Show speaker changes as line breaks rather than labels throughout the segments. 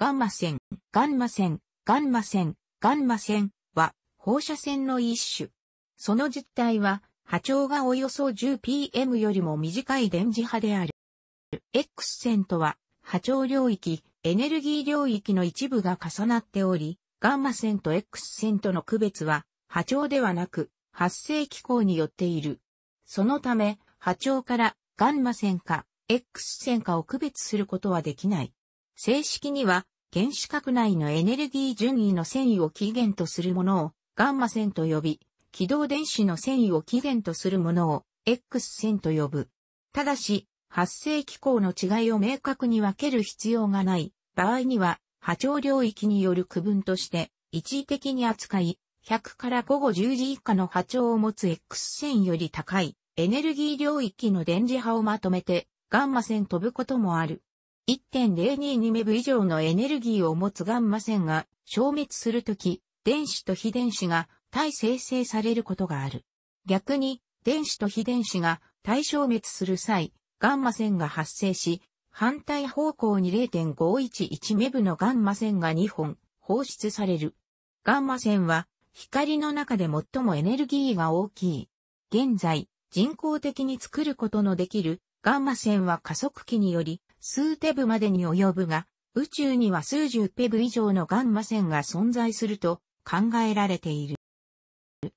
ガンマ線、ガンマ線、ガンマ線、ガンマ線は放射線の一種。その実態は波長がおよそ 10pm よりも短い電磁波である。X 線とは波長領域、エネルギー領域の一部が重なっており、ガンマ線と X 線との区別は波長ではなく発生機構によっている。そのため波長からガンマ線か X 線かを区別することはできない。正式には原子核内のエネルギー順位の繊維を起源とするものをガンマ線と呼び、軌道電子の繊維を起源とするものを X 線と呼ぶ。ただし、発生機構の違いを明確に分ける必要がない場合には、波長領域による区分として一時的に扱い、100から午後10時以下の波長を持つ X 線より高いエネルギー領域の電磁波をまとめてガンマ線飛ぶこともある。1.022メブ以上のエネルギーを持つガンマ線が消滅するとき、電子と非電子が対生成されることがある。逆に、電子と非電子が対消滅する際、ガンマ線が発生し、反対方向に0.511メブのガンマ線が2本放出される。ガンマ線は光の中で最もエネルギーが大きい。現在、人工的に作ることのできるガンマ線は加速器により数テブまでに及ぶが、宇宙には数十ペブ以上のガンマ線が存在すると考えられている。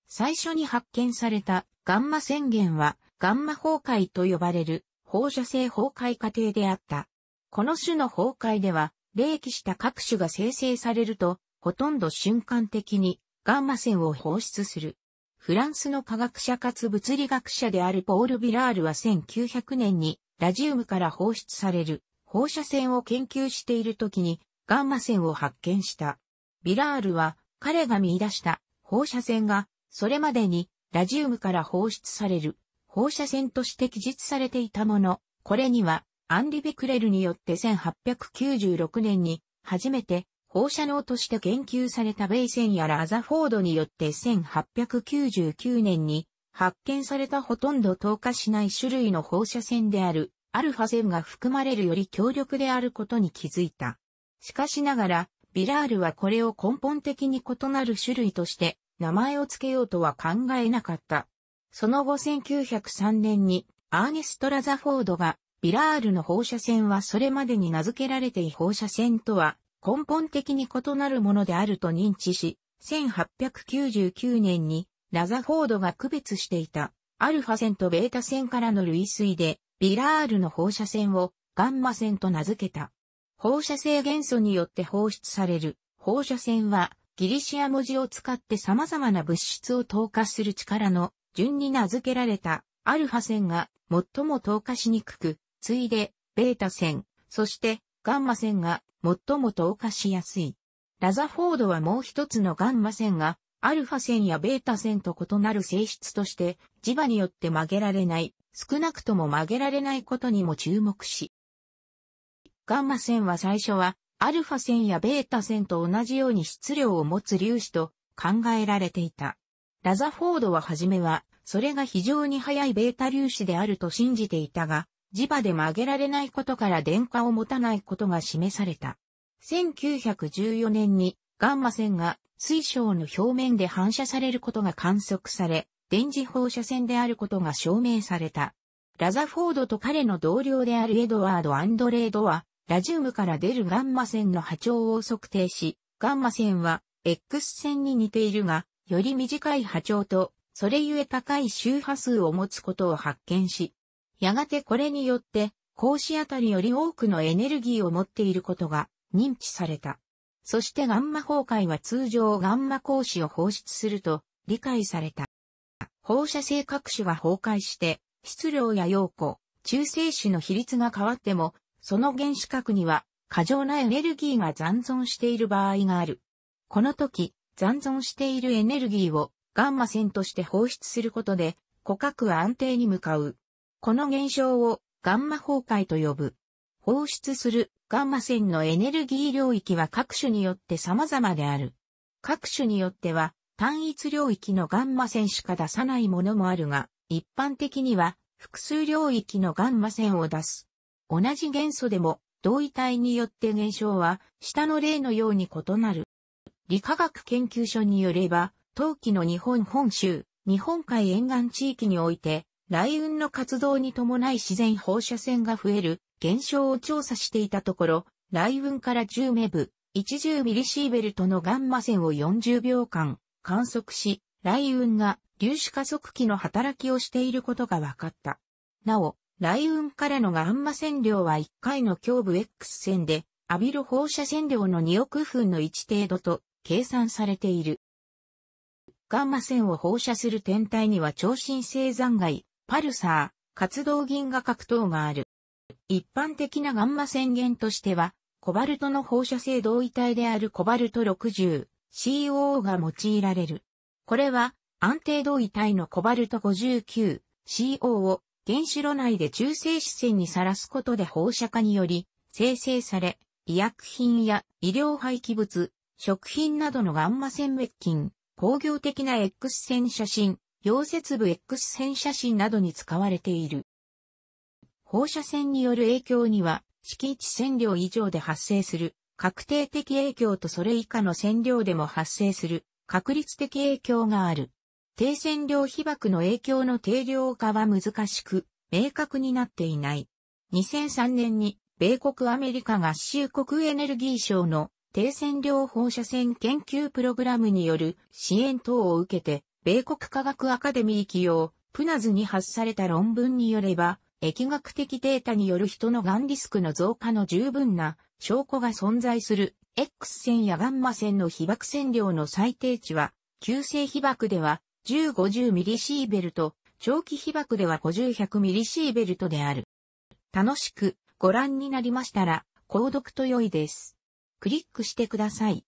最初に発見されたガンマ線源はガンマ崩壊と呼ばれる放射性崩壊過程であった。この種の崩壊では、冷気した各種が生成されると、ほとんど瞬間的にガンマ線を放出する。フランスの科学者かつ物理学者であるポール・ビラールは1900年にラジウムから放出される放射線を研究している時にガンマ線を発見した。ビラールは彼が見出した放射線がそれまでにラジウムから放出される放射線として記述されていたもの、これにはアンリ・ベクレルによって1896年に初めて放射能として研究されたベイセンやラザフォードによって1899年に発見されたほとんど透過しない種類の放射線であるアルファ線が含まれるより強力であることに気づいた。しかしながら、ビラールはこれを根本的に異なる種類として名前を付けようとは考えなかった。その後1903年にアーネスト・ラザフォードがビラールの放射線はそれまでに名付けられてい放射線とは根本的に異なるものであると認知し、1899年にラザフォードが区別していたアルファ線とベータ線からの類推でビラールの放射線をガンマ線と名付けた。放射性元素によって放出される放射線はギリシア文字を使って様々な物質を透過する力の順に名付けられたアルファ線が最も透過しにくく、ついでベータ線、そしてガンマ線が最も透過しやすい。ラザフォードはもう一つのガンマ線がアルファ線やベータ線と異なる性質として磁場によって曲げられない少なくとも曲げられないことにも注目し、ガンマ線は最初は、アルファ線やベータ線と同じように質量を持つ粒子と考えられていた。ラザフォードは初めは、それが非常に速いベータ粒子であると信じていたが、磁場で曲げられないことから電荷を持たないことが示された。1914年にガンマ線が水晶の表面で反射されることが観測され、電磁放射線であることが証明された。ラザフォードと彼の同僚であるエドワード・アンドレードは、ラジウムから出るガンマ線の波長を測定し、ガンマ線は X 線に似ているが、より短い波長と、それゆえ高い周波数を持つことを発見し、やがてこれによって、格子あたりより多くのエネルギーを持っていることが認知された。そしてガンマ崩壊は通常ガンマ格子を放出すると理解された。放射性核種は崩壊して、質量や陽子、中性子の比率が変わっても、その原子核には過剰なエネルギーが残存している場合がある。この時、残存しているエネルギーをガンマ線として放出することで、固核は安定に向かう。この現象をガンマ崩壊と呼ぶ。放出するガンマ線のエネルギー領域は各種によって様々である。各種によっては単一領域のガンマ線しか出さないものもあるが、一般的には複数領域のガンマ線を出す。同じ元素でも同位体によって現象は下の例のように異なる。理化学研究所によれば、当期の日本本州、日本海沿岸地域において、雷雲の活動に伴い自然放射線が増える現象を調査していたところ、雷雲から10メブ、10ミリシーベルトのガンマ線を40秒間観測し、雷雲が粒子加速器の働きをしていることが分かった。なお、雷雲からのガンマ線量は1回の胸部 X 線で浴びる放射線量の2億分の1程度と計算されている。ガンマ線を放射する天体には超新星残骸、パルサー、活動銀河核等がある。一般的なガンマ線源としては、コバルトの放射性同位体であるコバルト60、CO o が用いられる。これは安定同位体のコバルト 59CO を原子炉内で中性子線にさらすことで放射化により生成され、医薬品や医療廃棄物、食品などのガンマ線滅菌、工業的な X 線写真、溶接部 X 線写真などに使われている。放射線による影響には、敷地線量以上で発生する確定的影響とそれ以下の線量でも発生する確率的影響がある。低線量被爆の影響の定量化は難しく、明確になっていない。2003年に米国アメリカ合衆国エネルギー省の低線量放射線研究プログラムによる支援等を受けて、米国科学アカデミー起用、プナズに発された論文によれば、疫学的データによる人のガンリスクの増加の十分な証拠が存在する X 線やガンマ線の被爆線量の最低値は、急性被爆では1 5 0ミリシーベルト、長期被爆では50-100ミリシーベルトである。楽しくご覧になりましたら、購読と良いです。クリックしてください。